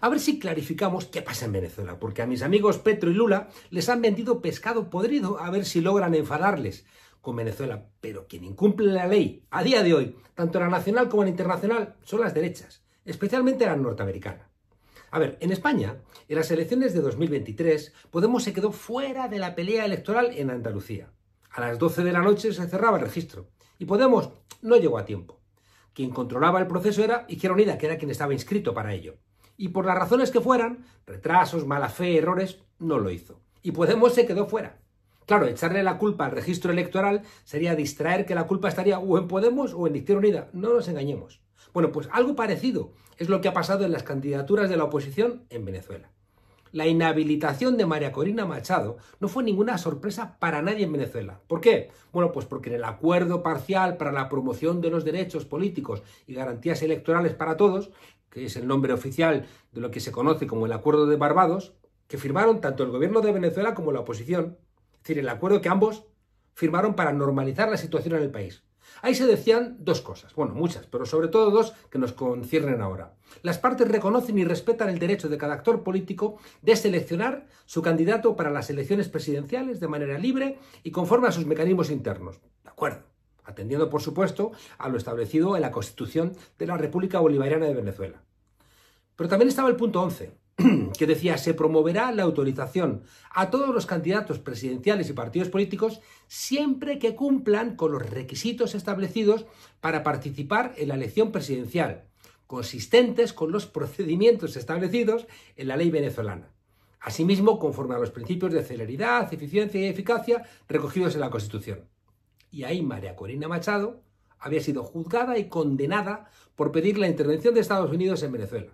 A ver si clarificamos qué pasa en Venezuela, porque a mis amigos Petro y Lula les han vendido pescado podrido a ver si logran enfadarles con Venezuela. Pero quien incumple la ley a día de hoy, tanto la nacional como la internacional, son las derechas, especialmente la norteamericana. A ver, en España, en las elecciones de 2023, Podemos se quedó fuera de la pelea electoral en Andalucía. A las 12 de la noche se cerraba el registro y Podemos no llegó a tiempo. Quien controlaba el proceso era Izquierda Unida, que era quien estaba inscrito para ello y por las razones que fueran, retrasos, mala fe, errores, no lo hizo. Y Podemos se quedó fuera. Claro, echarle la culpa al registro electoral sería distraer que la culpa estaría o en Podemos o en Izquierda Unida. No nos engañemos. Bueno, pues algo parecido es lo que ha pasado en las candidaturas de la oposición en Venezuela. La inhabilitación de María Corina Machado no fue ninguna sorpresa para nadie en Venezuela. ¿Por qué? Bueno, pues porque en el acuerdo parcial para la promoción de los derechos políticos y garantías electorales para todos, que es el nombre oficial de lo que se conoce como el Acuerdo de Barbados, que firmaron tanto el gobierno de Venezuela como la oposición, es decir, el acuerdo que ambos firmaron para normalizar la situación en el país. Ahí se decían dos cosas, bueno, muchas, pero sobre todo dos que nos conciernen ahora. Las partes reconocen y respetan el derecho de cada actor político de seleccionar su candidato para las elecciones presidenciales de manera libre y conforme a sus mecanismos internos. De acuerdo, atendiendo, por supuesto, a lo establecido en la Constitución de la República Bolivariana de Venezuela. Pero también estaba el punto once. que decía se promoverá la autorización a todos los candidatos presidenciales y partidos políticos siempre que cumplan con los requisitos establecidos para participar en la elección presidencial, consistentes con los procedimientos establecidos en la ley venezolana. Asimismo, conforme a los principios de celeridad, eficiencia y eficacia recogidos en la Constitución. Y ahí María Corina Machado había sido juzgada y condenada por pedir la intervención de Estados Unidos en Venezuela.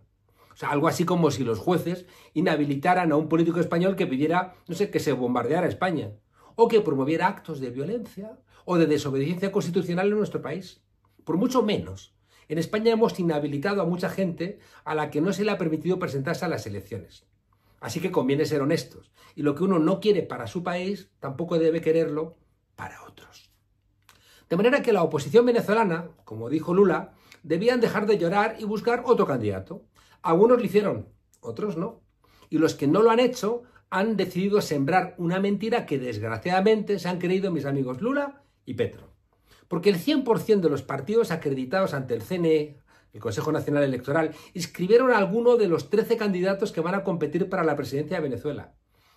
O sea, algo así como si los jueces inhabilitaran a un político español que pidiera, no sé, que se bombardeara España, o que promoviera actos de violencia o de desobediencia constitucional en nuestro país. Por mucho menos. En España hemos inhabilitado a mucha gente a la que no se le ha permitido presentarse a las elecciones. Así que conviene ser honestos. Y lo que uno no quiere para su país, tampoco debe quererlo para otros. De manera que la oposición venezolana, como dijo Lula, debían dejar de llorar y buscar otro candidato. Algunos lo hicieron, otros no. Y los que no lo han hecho han decidido sembrar una mentira que desgraciadamente se han creído mis amigos Lula y Petro. Porque el 100% de los partidos acreditados ante el CNE, el Consejo Nacional Electoral, inscribieron a alguno de los 13 candidatos que van a competir para la presidencia de Venezuela.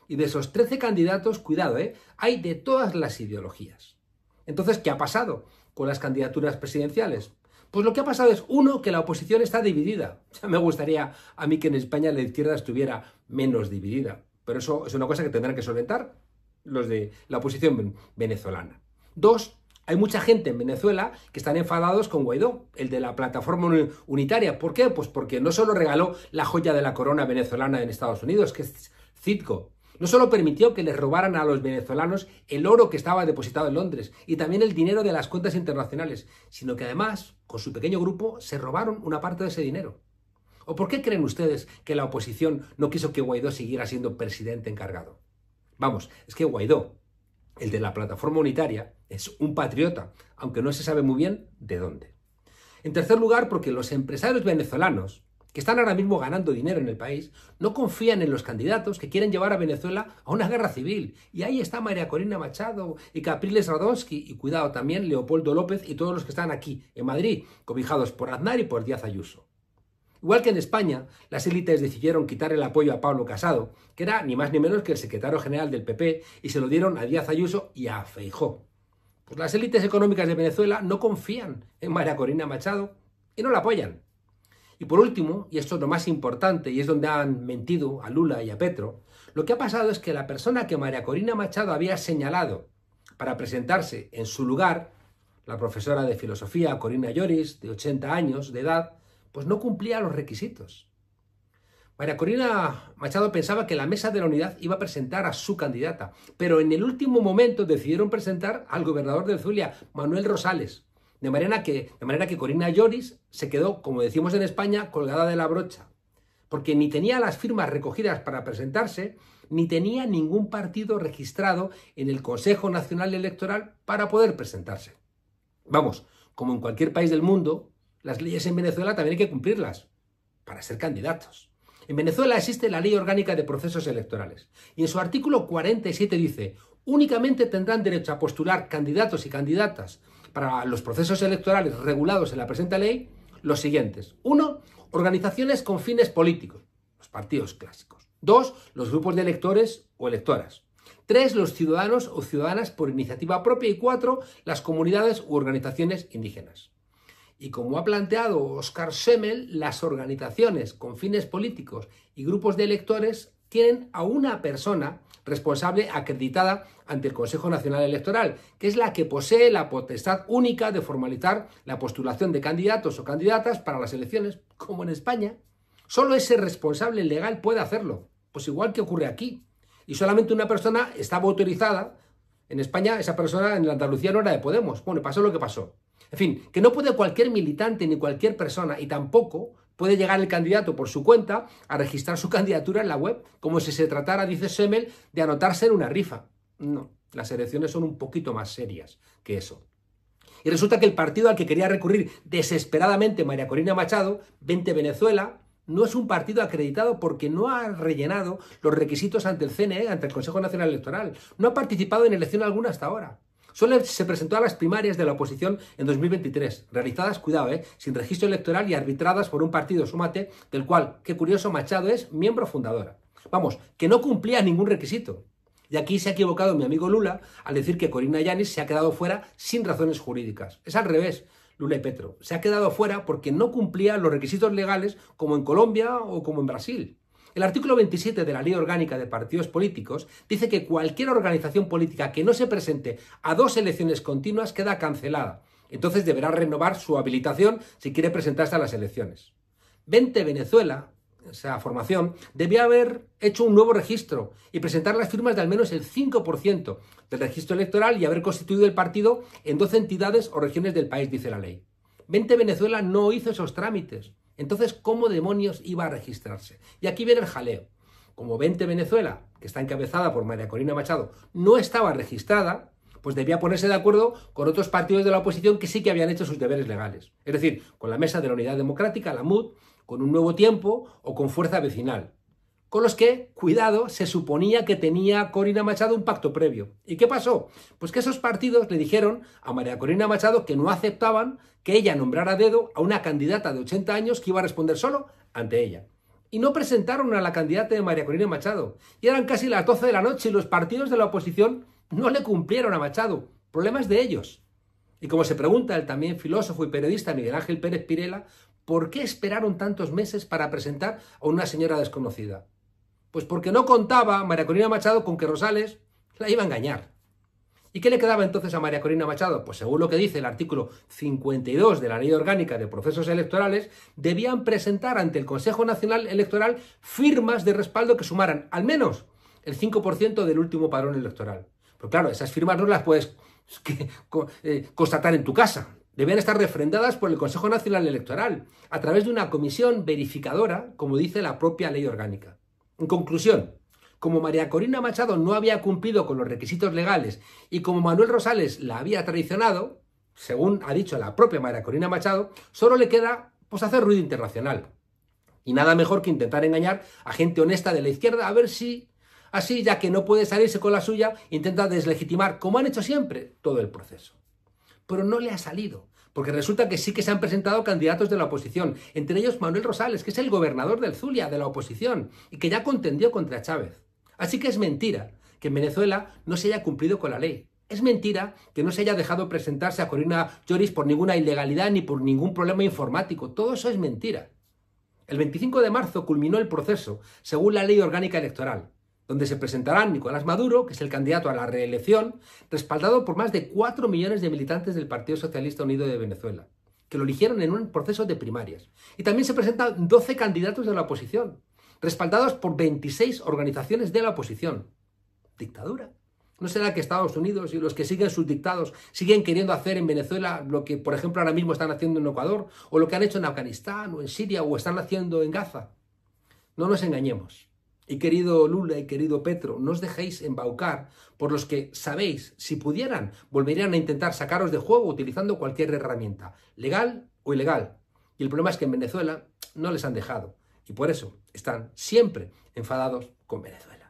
Y de esos 13 candidatos, cuidado, ¿eh? hay de todas las ideologías. Entonces, ¿qué ha pasado con las candidaturas presidenciales? Pues lo que ha pasado es, uno, que la oposición está dividida. me gustaría a mí que en España la izquierda estuviera menos dividida. Pero eso es una cosa que tendrán que solventar los de la oposición venezolana. Dos, hay mucha gente en Venezuela que están enfadados con Guaidó, el de la plataforma unitaria. ¿Por qué? Pues porque no solo regaló la joya de la corona venezolana en Estados Unidos, que es Citgo, no solo permitió que les robaran a los venezolanos el oro que estaba depositado en Londres y también el dinero de las cuentas internacionales, sino que además, con su pequeño grupo, se robaron una parte de ese dinero. ¿O por qué creen ustedes que la oposición no quiso que Guaidó siguiera siendo presidente encargado? Vamos, es que Guaidó, el de la plataforma unitaria, es un patriota, aunque no se sabe muy bien de dónde. En tercer lugar, porque los empresarios venezolanos, que están ahora mismo ganando dinero en el país, no confían en los candidatos que quieren llevar a Venezuela a una guerra civil. Y ahí está María Corina Machado y Capriles Radonsky y cuidado también Leopoldo López y todos los que están aquí en Madrid, cobijados por Aznar y por Díaz Ayuso. Igual que en España, las élites decidieron quitar el apoyo a Pablo Casado, que era ni más ni menos que el secretario general del PP, y se lo dieron a Díaz Ayuso y a Feijó. Pues las élites económicas de Venezuela no confían en María Corina Machado y no la apoyan. Y por último, y esto es lo más importante, y es donde han mentido a Lula y a Petro, lo que ha pasado es que la persona que María Corina Machado había señalado para presentarse en su lugar, la profesora de filosofía Corina Lloris, de 80 años de edad, pues no cumplía los requisitos. María Corina Machado pensaba que la mesa de la unidad iba a presentar a su candidata, pero en el último momento decidieron presentar al gobernador de Zulia, Manuel Rosales, de manera que, Corina Lloris se quedó, como decimos en España, colgada de la brocha, porque ni tenía las firmas recogidas para presentarse, ni tenía ningún partido registrado en el Consejo Nacional Electoral para poder presentarse. Vamos, como en cualquier país del mundo, las leyes en Venezuela también hay que cumplirlas para ser candidatos. En Venezuela existe la Ley Orgánica de Procesos Electorales y en su artículo 47 dice, únicamente tendrán derecho a postular candidatos y candidatas para los procesos electorales regulados en la presente ley los siguientes. Uno, organizaciones con fines políticos, los partidos clásicos. Dos, los grupos de electores o electoras. Tres, los ciudadanos o ciudadanas por iniciativa propia. Y cuatro, las comunidades u organizaciones indígenas. Y como ha planteado Oscar Schemmel, las organizaciones con fines políticos y grupos de electores tienen a una persona responsable acreditada ante el Consejo Nacional Electoral, que es la que posee la potestad única de formalizar la postulación de candidatos o candidatas para las elecciones, como en España. Solo ese responsable legal puede hacerlo, pues igual que ocurre aquí. Y solamente una persona estaba autorizada. En España esa persona en la Andalucía no era de Podemos. Bueno, pasó lo que pasó. En fin, que no puede cualquier militante ni cualquier persona y tampoco Puede llegar el candidato por su cuenta a registrar su candidatura en la web, como si se tratara, dice Semel, de anotarse en una rifa. No, las elecciones son un poquito más serias que eso. Y resulta que el partido al que quería recurrir desesperadamente María Corina Machado, 20 Venezuela, no es un partido acreditado porque no ha rellenado los requisitos ante el CNE, ante el Consejo Nacional Electoral. No ha participado en elección alguna hasta ahora. Solo se presentó a las primarias de la oposición en 2023, realizadas, cuidado, eh, sin registro electoral y arbitradas por un partido, sumate del cual, qué curioso, Machado es miembro fundadora. Vamos, que no cumplía ningún requisito. Y aquí se ha equivocado mi amigo Lula al decir que Corina Yanis se ha quedado fuera sin razones jurídicas. Es al revés. Lula y Petro se ha quedado fuera porque no cumplía los requisitos legales como en Colombia o como en Brasil. El artículo 27 de la Ley Orgánica de Partidos Políticos dice que cualquier organización política que no se presente a dos elecciones continuas queda cancelada. Entonces deberá renovar su habilitación si quiere presentarse a las elecciones. 20 Venezuela, esa formación, debía haber hecho un nuevo registro y presentar las firmas de al menos el 5% del registro electoral y haber constituido el partido en 12 entidades o regiones del país, dice la ley. 20 Venezuela no hizo esos trámites. Entonces, ¿cómo demonios iba a registrarse? Y aquí viene el jaleo. Como 20 Venezuela, que está encabezada por María Corina Machado, no estaba registrada, pues debía ponerse de acuerdo con otros partidos de la oposición que sí que habían hecho sus deberes legales. Es decir, con la Mesa de la Unidad Democrática, la MUD, con un nuevo tiempo o con fuerza vecinal con los que, cuidado, se suponía que tenía Corina Machado un pacto previo. ¿Y qué pasó? Pues que esos partidos le dijeron a María Corina Machado que no aceptaban que ella nombrara dedo a una candidata de 80 años que iba a responder solo ante ella. Y no presentaron a la candidata de María Corina Machado. Y eran casi las 12 de la noche y los partidos de la oposición no le cumplieron a Machado. Problemas de ellos. Y como se pregunta el también filósofo y periodista Miguel Ángel Pérez Pirela, ¿por qué esperaron tantos meses para presentar a una señora desconocida? Pues porque no contaba María Corina Machado con que Rosales la iba a engañar. ¿Y qué le quedaba entonces a María Corina Machado? Pues según lo que dice el artículo 52 de la Ley Orgánica de Procesos Electorales, debían presentar ante el Consejo Nacional Electoral firmas de respaldo que sumaran al menos el 5% del último padrón electoral. Pero pues claro, esas firmas no las puedes eh, constatar en tu casa. Debían estar refrendadas por el Consejo Nacional Electoral a través de una comisión verificadora, como dice la propia ley orgánica. En conclusión, como María Corina Machado no había cumplido con los requisitos legales y como Manuel Rosales la había traicionado, según ha dicho la propia María Corina Machado, solo le queda pues hacer ruido internacional. Y nada mejor que intentar engañar a gente honesta de la izquierda a ver si así, ya que no puede salirse con la suya, intenta deslegitimar, como han hecho siempre, todo el proceso. Pero no le ha salido porque resulta que sí que se han presentado candidatos de la oposición, entre ellos Manuel Rosales, que es el gobernador del Zulia, de la oposición, y que ya contendió contra Chávez. Así que es mentira que en Venezuela no se haya cumplido con la ley. Es mentira que no se haya dejado presentarse a Corina Lloris por ninguna ilegalidad ni por ningún problema informático. Todo eso es mentira. El 25 de marzo culminó el proceso, según la ley orgánica electoral donde se presentará Nicolás Maduro, que es el candidato a la reelección, respaldado por más de 4 millones de militantes del Partido Socialista Unido de Venezuela, que lo eligieron en un proceso de primarias. Y también se presentan 12 candidatos de la oposición, respaldados por 26 organizaciones de la oposición. Dictadura. ¿No será que Estados Unidos y los que siguen sus dictados siguen queriendo hacer en Venezuela lo que, por ejemplo, ahora mismo están haciendo en Ecuador, o lo que han hecho en Afganistán, o en Siria, o están haciendo en Gaza? No nos engañemos. Y querido Lula y querido Petro, no os dejéis embaucar por los que sabéis, si pudieran, volverían a intentar sacaros de juego utilizando cualquier herramienta, legal o ilegal. Y el problema es que en Venezuela no les han dejado. Y por eso están siempre enfadados con Venezuela.